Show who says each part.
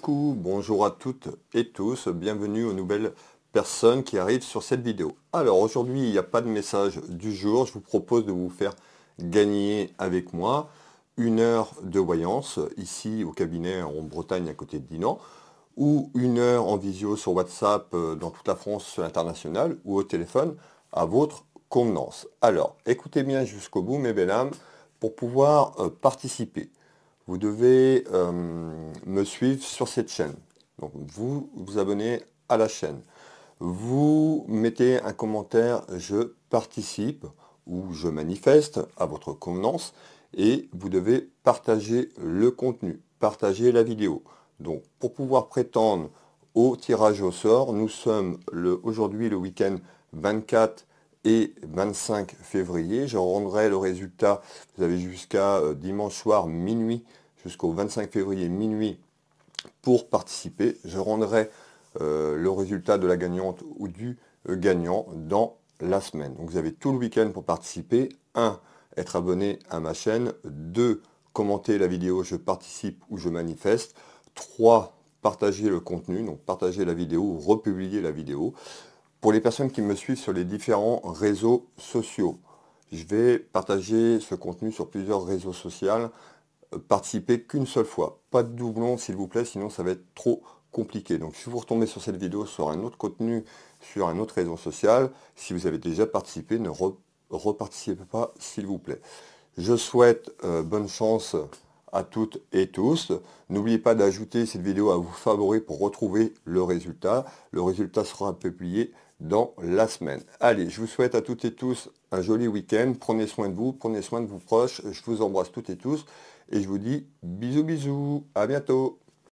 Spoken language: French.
Speaker 1: Coucou, bonjour à toutes et tous, bienvenue aux nouvelles personnes qui arrivent sur cette vidéo. Alors aujourd'hui, il n'y a pas de message du jour, je vous propose de vous faire gagner avec moi une heure de voyance ici au cabinet en Bretagne à côté de Dinan ou une heure en visio sur WhatsApp euh, dans toute la France, sur l'international ou au téléphone à votre convenance. Alors écoutez bien jusqu'au bout mes belles âmes pour pouvoir euh, participer vous devez euh, me suivre sur cette chaîne. Donc vous vous abonnez à la chaîne. Vous mettez un commentaire je participe ou je manifeste à votre convenance et vous devez partager le contenu, partager la vidéo. Donc pour pouvoir prétendre au tirage au sort, nous sommes aujourd'hui le, aujourd'hui le week-end 24 et 25 février. Je rendrai le résultat, vous avez jusqu'à euh, dimanche soir minuit jusqu'au 25 février minuit pour participer. Je rendrai euh, le résultat de la gagnante ou du euh, gagnant dans la semaine. Donc vous avez tout le week-end pour participer. 1. Être abonné à ma chaîne. 2. Commenter la vidéo Je participe ou je manifeste. 3. Partager le contenu, donc partager la vidéo ou republier la vidéo. Pour les personnes qui me suivent sur les différents réseaux sociaux, je vais partager ce contenu sur plusieurs réseaux sociaux, participer qu'une seule fois. Pas de doublons s'il vous plaît, sinon ça va être trop compliqué. Donc si vous retombez sur cette vidéo, sur un autre contenu, sur un autre réseau social, si vous avez déjà participé, ne reparticipez pas s'il vous plaît. Je souhaite euh, bonne chance à toutes et tous. N'oubliez pas d'ajouter cette vidéo à vos favoris pour retrouver le résultat. Le résultat sera publié dans la semaine. Allez, je vous souhaite à toutes et tous un joli week-end. Prenez soin de vous, prenez soin de vos proches. Je vous embrasse toutes et tous et je vous dis bisous bisous. À bientôt.